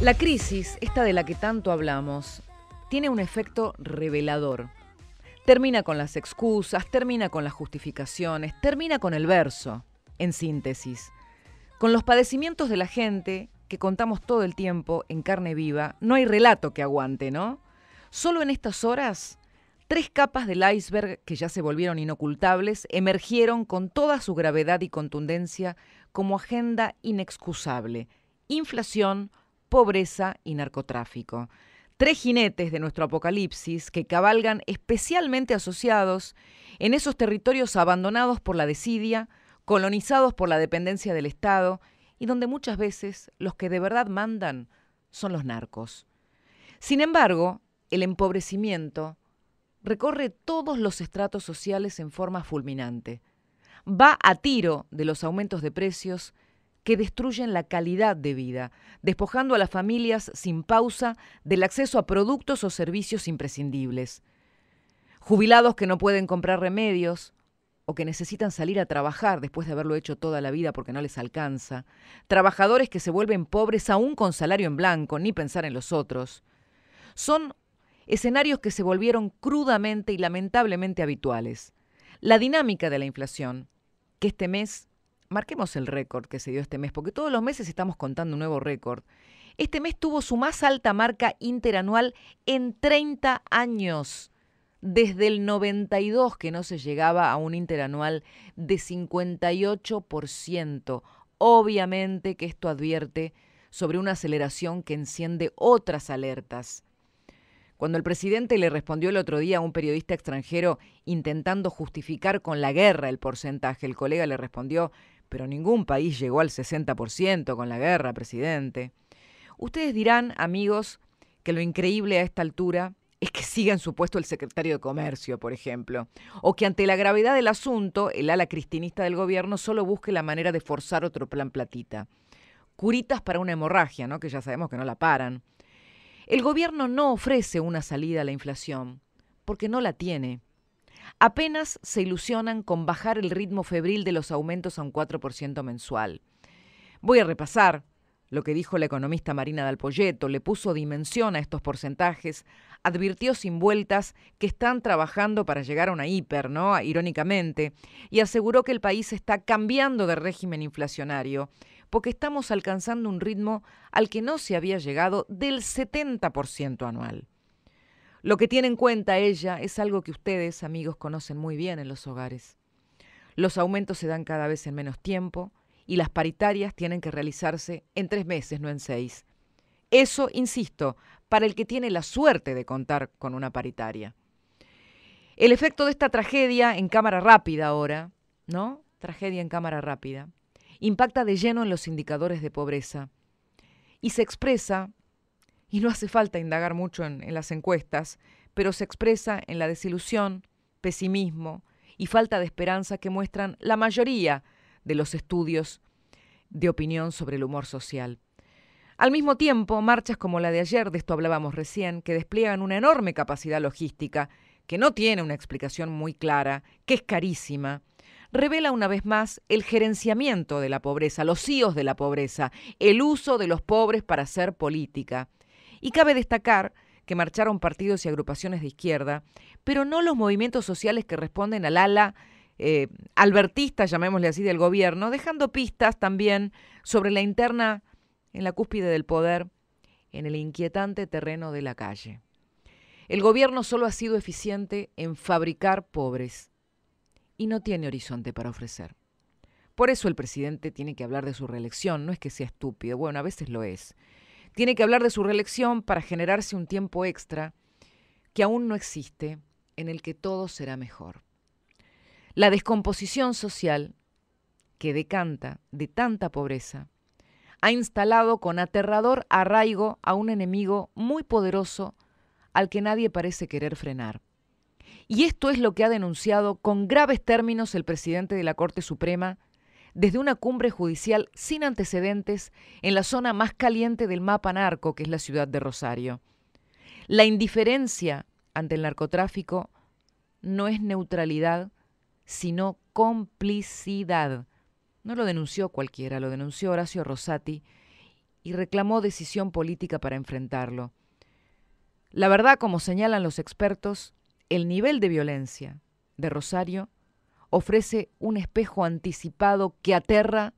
La crisis, esta de la que tanto hablamos, tiene un efecto revelador. Termina con las excusas, termina con las justificaciones, termina con el verso, en síntesis. Con los padecimientos de la gente que contamos todo el tiempo en carne viva, no hay relato que aguante, ¿no? Solo en estas horas, tres capas del iceberg que ya se volvieron inocultables emergieron con toda su gravedad y contundencia como agenda inexcusable. Inflación, pobreza y narcotráfico. Tres jinetes de nuestro apocalipsis que cabalgan especialmente asociados en esos territorios abandonados por la desidia, colonizados por la dependencia del Estado y donde muchas veces los que de verdad mandan son los narcos. Sin embargo, el empobrecimiento recorre todos los estratos sociales en forma fulminante. Va a tiro de los aumentos de precios, que destruyen la calidad de vida, despojando a las familias sin pausa del acceso a productos o servicios imprescindibles. Jubilados que no pueden comprar remedios o que necesitan salir a trabajar después de haberlo hecho toda la vida porque no les alcanza. Trabajadores que se vuelven pobres aún con salario en blanco, ni pensar en los otros. Son escenarios que se volvieron crudamente y lamentablemente habituales. La dinámica de la inflación, que este mes marquemos el récord que se dio este mes, porque todos los meses estamos contando un nuevo récord. Este mes tuvo su más alta marca interanual en 30 años. Desde el 92 que no se llegaba a un interanual de 58%. Obviamente que esto advierte sobre una aceleración que enciende otras alertas. Cuando el presidente le respondió el otro día a un periodista extranjero intentando justificar con la guerra el porcentaje, el colega le respondió, pero ningún país llegó al 60% con la guerra, presidente. Ustedes dirán, amigos, que lo increíble a esta altura es que siga en su puesto el secretario de Comercio, por ejemplo, o que ante la gravedad del asunto, el ala cristinista del gobierno solo busque la manera de forzar otro plan platita. Curitas para una hemorragia, ¿no? que ya sabemos que no la paran. El gobierno no ofrece una salida a la inflación, porque no la tiene apenas se ilusionan con bajar el ritmo febril de los aumentos a un 4% mensual. Voy a repasar lo que dijo la economista Marina Dalpolleto, le puso dimensión a estos porcentajes, advirtió sin vueltas que están trabajando para llegar a una hiper, ¿no? Irónicamente, y aseguró que el país está cambiando de régimen inflacionario porque estamos alcanzando un ritmo al que no se había llegado del 70% anual. Lo que tiene en cuenta ella es algo que ustedes, amigos, conocen muy bien en los hogares. Los aumentos se dan cada vez en menos tiempo y las paritarias tienen que realizarse en tres meses, no en seis. Eso, insisto, para el que tiene la suerte de contar con una paritaria. El efecto de esta tragedia en cámara rápida ahora, ¿no? Tragedia en cámara rápida, impacta de lleno en los indicadores de pobreza y se expresa y no hace falta indagar mucho en, las encuestas, pero se expresa en la desilusión, pesimismo y falta de esperanza que muestran la mayoría de los estudios de opinión sobre el humor social. Al mismo tiempo, marchas como la de ayer, de esto hablábamos recién, que despliegan una enorme capacidad logística, que no tiene una explicación muy clara, que es carísima, revela una vez más el gerenciamiento de la pobreza, los CIOs de la pobreza, el uso de los pobres para hacer política. Y cabe destacar que marcharon partidos y agrupaciones de izquierda, pero no los movimientos sociales que responden al ala eh, albertista, llamémosle así, del gobierno, dejando pistas también sobre la interna en la cúspide del poder, en el inquietante terreno de la calle. El gobierno solo ha sido eficiente en fabricar pobres y no tiene horizonte para ofrecer. Por eso el presidente tiene que hablar de su reelección, no es que sea estúpido, bueno, a veces lo es, tiene que hablar de su reelección para generarse un tiempo extra que aún no existe, en el que todo será mejor. La descomposición social que decanta de tanta pobreza ha instalado con aterrador arraigo a un enemigo muy poderoso al que nadie parece querer frenar. Y esto es lo que ha denunciado con graves términos el presidente de la Corte Suprema, desde una cumbre judicial sin antecedentes en la zona más caliente del mapa narco, que es la ciudad de Rosario. La indiferencia ante el narcotráfico no es neutralidad, sino complicidad. No lo denunció cualquiera, lo denunció Horacio Rosati y reclamó decisión política para enfrentarlo. La verdad, como señalan los expertos, el nivel de violencia de Rosario ofrece un espejo anticipado que aterra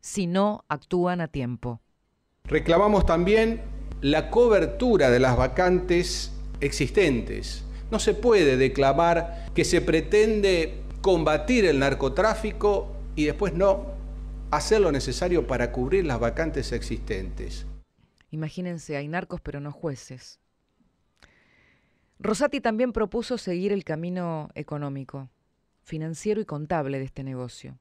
si no actúan a tiempo. Reclamamos también la cobertura de las vacantes existentes. No se puede declamar que se pretende combatir el narcotráfico y después no hacer lo necesario para cubrir las vacantes existentes. Imagínense, hay narcos pero no jueces. Rosati también propuso seguir el camino económico financiero y contable de este negocio.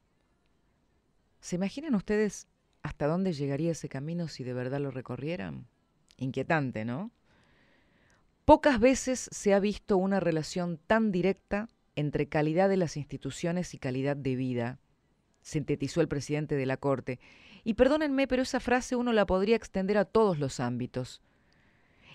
¿Se imaginan ustedes hasta dónde llegaría ese camino si de verdad lo recorrieran? Inquietante, ¿no? Pocas veces se ha visto una relación tan directa entre calidad de las instituciones y calidad de vida, sintetizó el presidente de la Corte. Y perdónenme, pero esa frase uno la podría extender a todos los ámbitos.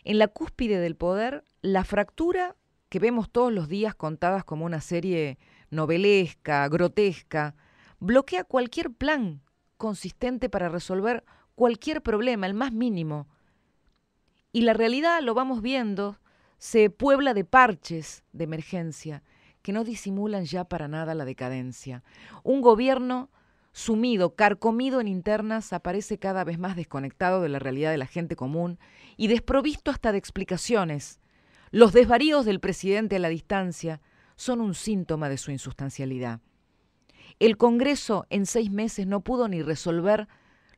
En la cúspide del poder, la fractura que vemos todos los días contadas como una serie novelesca, grotesca, bloquea cualquier plan consistente para resolver cualquier problema, el más mínimo. Y la realidad, lo vamos viendo, se puebla de parches de emergencia que no disimulan ya para nada la decadencia. Un gobierno sumido, carcomido en internas, aparece cada vez más desconectado de la realidad de la gente común y desprovisto hasta de explicaciones. Los desvaríos del presidente a la distancia, son un síntoma de su insustancialidad. El Congreso en seis meses no pudo ni resolver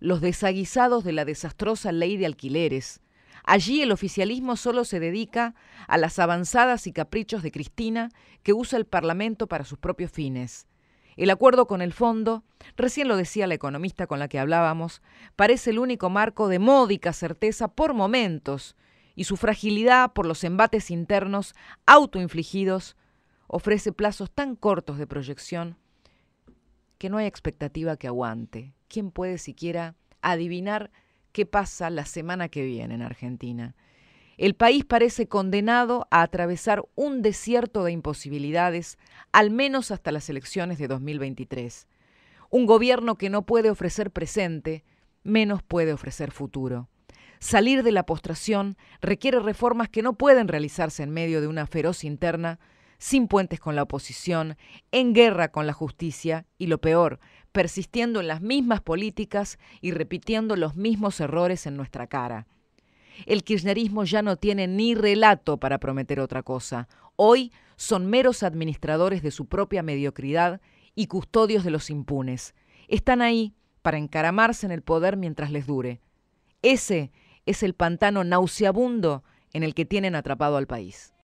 los desaguisados de la desastrosa ley de alquileres. Allí el oficialismo solo se dedica a las avanzadas y caprichos de Cristina que usa el Parlamento para sus propios fines. El acuerdo con el fondo, recién lo decía la economista con la que hablábamos, parece el único marco de módica certeza por momentos y su fragilidad por los embates internos autoinfligidos ofrece plazos tan cortos de proyección que no hay expectativa que aguante. ¿Quién puede siquiera adivinar qué pasa la semana que viene en Argentina? El país parece condenado a atravesar un desierto de imposibilidades, al menos hasta las elecciones de 2023. Un gobierno que no puede ofrecer presente, menos puede ofrecer futuro. Salir de la postración requiere reformas que no pueden realizarse en medio de una feroz interna sin puentes con la oposición, en guerra con la justicia y lo peor, persistiendo en las mismas políticas y repitiendo los mismos errores en nuestra cara. El kirchnerismo ya no tiene ni relato para prometer otra cosa. Hoy son meros administradores de su propia mediocridad y custodios de los impunes. Están ahí para encaramarse en el poder mientras les dure. Ese es el pantano nauseabundo en el que tienen atrapado al país.